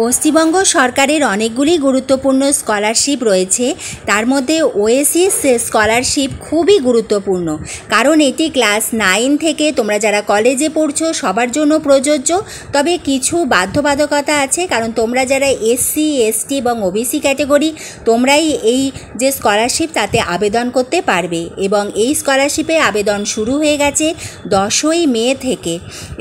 পশ্চিমবঙ্গ সরকারের অনেকগুলি গুরুত্বপূর্ণ স্কলারশিপ রয়েছে তার মধ্যে ওএসএস স্কলারশিপ খুবই গুরুত্বপূর্ণ কারণ এটি ক্লাস নাইন থেকে তোমরা যারা কলেজে পড়ছো সবার জন্য প্রযোজ্য তবে কিছু বাধ্যবাধকতা আছে কারণ তোমরা যারা এসসি এসটি এবং ওবিসি ক্যাটেগরি তোমরাই এই যে স্কলারশিপ তাতে আবেদন করতে পারবে এবং এই স্কলারশিপে আবেদন শুরু হয়ে গেছে দশই মে থেকে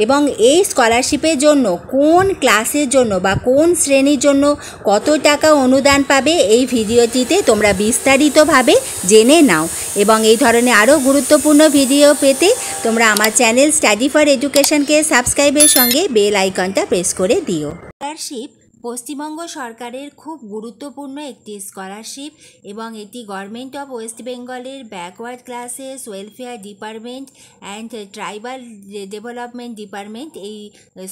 এবং এই স্কলারশিপের জন্য কোন ক্লাসের জন্য বা কোন কোন শ্রেণীর জন্য কত টাকা অনুদান পাবে এই ভিডিওটিতে তোমরা বিস্তারিতভাবে জেনে নাও এবং এই ধরনের আরও গুরুত্বপূর্ণ ভিডিও পেতে তোমরা আমার চ্যানেল স্টাডি ফর এডুকেশনকে সাবস্ক্রাইবের সঙ্গে বেল আইকনটা প্রেস করে দিও স্কলারশিপ পশ্চিমবঙ্গ সরকারের খুব গুরুত্বপূর্ণ একটি স্কলারশিপ এবং এটি গভর্নমেন্ট অফ ওয়েস্ট বেঙ্গলের backward classes welfare department and tribal development department এই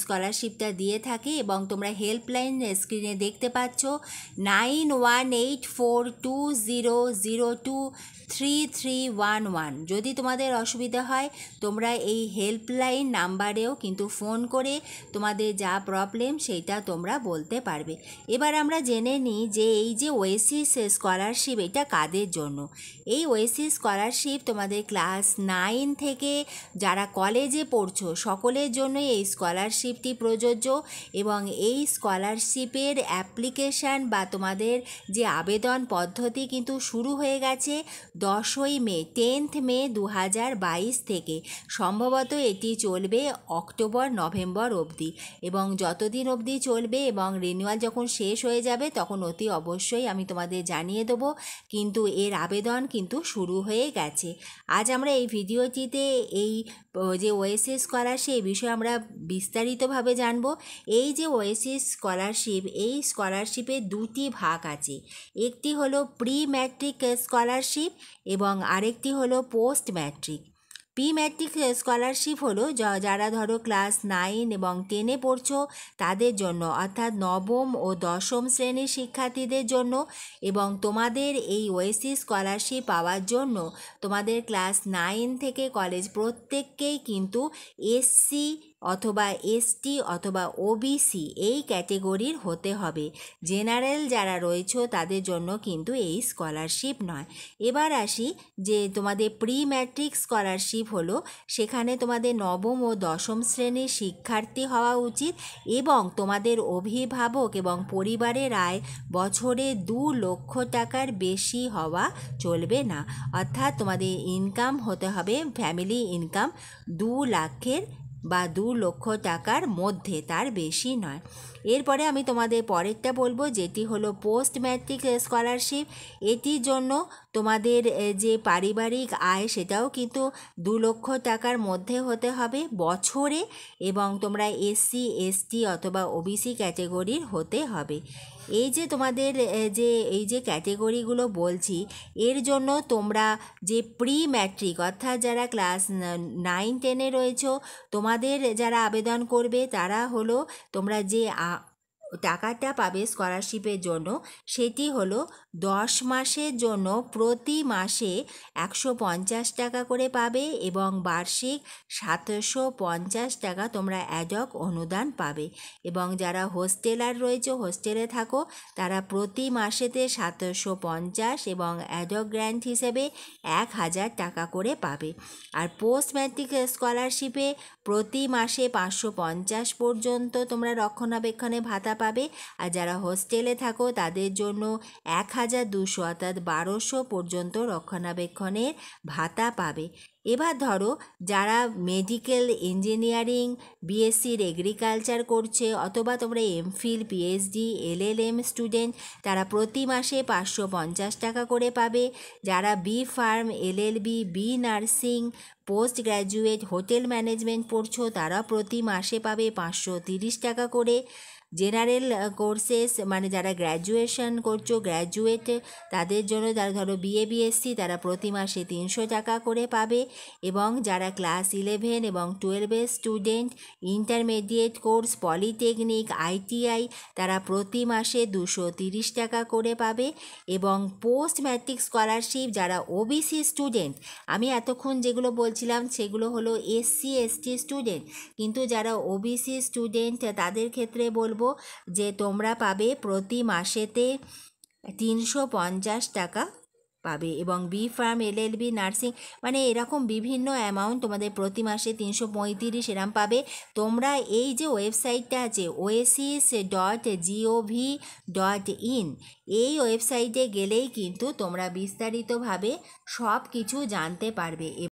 স্কলারশিপটা দিয়ে থাকে এবং তোমরা হেল্পলাইন স্ক্রিনে দেখতে পাচ্ছ nine one eight four two zero zero two three three one one যদি তোমাদের অসুবিধা হয় তোমরা এই হেল্পলাইন নাম্বারেও কিন্তু ফোন করে তোমাদের যা প্রবলেম সেটা তোমরা বলতে পারবে এবার আমরা জেনে নিই যে এই যে ওয়েসিস স্কলারশিপ এটা কাদের জন্য এই ওয়েসিস স্কলারশিপ তোমাদের ক্লাস নাইন থেকে যারা কলেজে পড়ছো সকলের জন্য এই স্কলারশিপটি প্রযোজ্য এবং এই স্কলারশিপের অ্যাপ্লিকেশান বা তোমাদের যে আবেদন পদ্ধতি কিন্তু শুরু হয়ে গেছে দশই মে টেন্থ মে দু থেকে সম্ভবত এটি চলবে অক্টোবর নভেম্বর অবধি এবং যতদিন অবধি চলবে এবং রিনিউয়াল যখন শেষ হয়ে যাবে তখন অতি অবশ্যই আমি তোমাদের জানিয়ে দেবো কিন্তু এর আবেদন কিন্তু শুরু হয়ে গেছে আজ আমরা এই ভিডিওটিতে এই যে ওএসএস স্কলারশিপ এই বিষয়ে আমরা বিস্তারিতভাবে জানব এই যে ওএসএস স্কলারশিপ এই স্কলারশিপে দুটি ভাগ আছে একটি হলো প্রি ম্যাট্রিক স্কলারশিপ এবং আরেকটি হলো post matric pre matric scholarship হলো যারা ধরো ক্লাস নাইন এবং টেনে পড়ছো তাদের জন্য অর্থাৎ নবম ও দশম শ্রেণীর শিক্ষার্থীদের জন্য এবং তোমাদের এই ওয়েসি স্কলারশিপ পাওয়ার জন্য তোমাদের ক্লাস নাইন থেকে কলেজ প্রত্যেককেই কিন্তু এসসি অথবা এসটি অথবা ওবিসি এই ক্যাটেগরির হতে হবে জেনারেল যারা রয়েছে তাদের জন্য কিন্তু এই স্কলারশিপ নয় এবার আসি যে তোমাদের প্রি ম্যাট্রিক স্কলারশিপ হলো সেখানে তোমাদের নবম ও দশম শ্রেণীর শিক্ষার্থী হওয়া উচিত এবং তোমাদের অভিভাবক এবং পরিবারের আয় বছরে দু লক্ষ টাকার বেশি হওয়া চলবে না অর্থাৎ তোমাদের ইনকাম হতে হবে ফ্যামিলি ইনকাম দু লাখের বা দু লক্ষ টাকার মধ্যে তার বেশি নয় এরপরে আমি তোমাদের পরেরটা বলবো যেটি হলো পোস্ট ম্যাট্রিক স্কলারশিপ এটির জন্য তোমাদের যে পারিবারিক আয় সেটাও কিন্তু দু লক্ষ টাকার মধ্যে হতে হবে বছরে এবং তোমরা এসসি এসটি অথবা ওবিসি ক্যাটেগরির হতে হবে এই যে তোমাদের যে এই যে ক্যাটেগরিগুলো বলছি এর জন্য তোমরা যে প্রি ম্যাট্রিক অর্থাৎ যারা ক্লাস নাইন টেনে রয়েছ তোমাদের যারা আবেদন করবে তারা হলো তোমরা যে টাকাটা পাবে স্কলারশিপের জন্য সেটি হলো দশ মাসের জন্য প্রতি মাসে একশো পঞ্চাশ টাকা করে পাবে এবং বার্ষিক সাতশো পঞ্চাশ টাকা তোমরা অ্যাডক অনুদান পাবে এবং যারা হোস্টেলার রয়েছে হোস্টেলে থাকো তারা প্রতি মাসেতে সাতশো পঞ্চাশ এবং অ্যাডক গ্র্যান্ট হিসেবে এক হাজার টাকা করে পাবে আর পোস্ট ম্যাট্রিক স্কলারশিপে প্রতি মাসে পাঁচশো পঞ্চাশ পর্যন্ত তোমরা রক্ষণাবেক্ষণে ভাতা পাবে আর যারা হোস্টেলে থাকো তাদের জন্য এক হাজার দুশো অর্থাৎ বারোশো পর্যন্ত রক্ষণাবেক্ষণের ভাতা পাবে এবার ধরো যারা মেডিকেল ইঞ্জিনিয়ারিং বিএসসির এগ্রিকালচার করছে অথবা তোমরা এমফিল পিএইচডি এলএলএম স্টুডেন্ট তারা প্রতি মাসে পাঁচশো পঞ্চাশ টাকা করে পাবে যারা B pharm LLB B nursing post graduate hotel management পড়ছো তারা প্রতি মাসে পাবে পাঁচশো তিরিশ টাকা করে জেনারেল কোর্সেস মানে যারা গ্র্যাজুয়েশন করছো গ্র্যাজুয়েট তাদের জন্য যারা ধরো বিএ বিএসসি তারা প্রতি মাসে তিনশো টাকা করে পাবে এবং যারা ক্লাস ইলেভেন এবং টুয়েলভের student intermediate course polytechnic ITI তারা প্রতি মাসে দুশো তিরিশ টাকা করে পাবে এবং পোস্ট ম্যাট্রিক স্কলারশিপ যারা ওবিসি স্টুডেন্ট আমি এতক্ষণ যেগুলো বলছিলাম সেগুলো হলো এসসি এসটি স্টুডেন্ট কিন্তু যারা ওবিসি স্টুডেন্ট তাদের ক্ষেত্রে বলবো বলবো যে তোমরা পাবে প্রতি মাসেতে তিনশো পঞ্চাশ টাকা পাবে এবং B pharm L L B nursing মানে এরকম বিভিন্ন অ্যামাউন্ট তোমাদের প্রতি মাসে তিনশো পঁয়ত্রিশ এরম পাবে তোমরা এই যে ওয়েবসাইটটা আছে OASIS dot GOV dot in এই ওয়েবসাইটে গেলেই কিন্তু তোমরা বিস্তারিতভাবে সব কিছু জানতে পারবে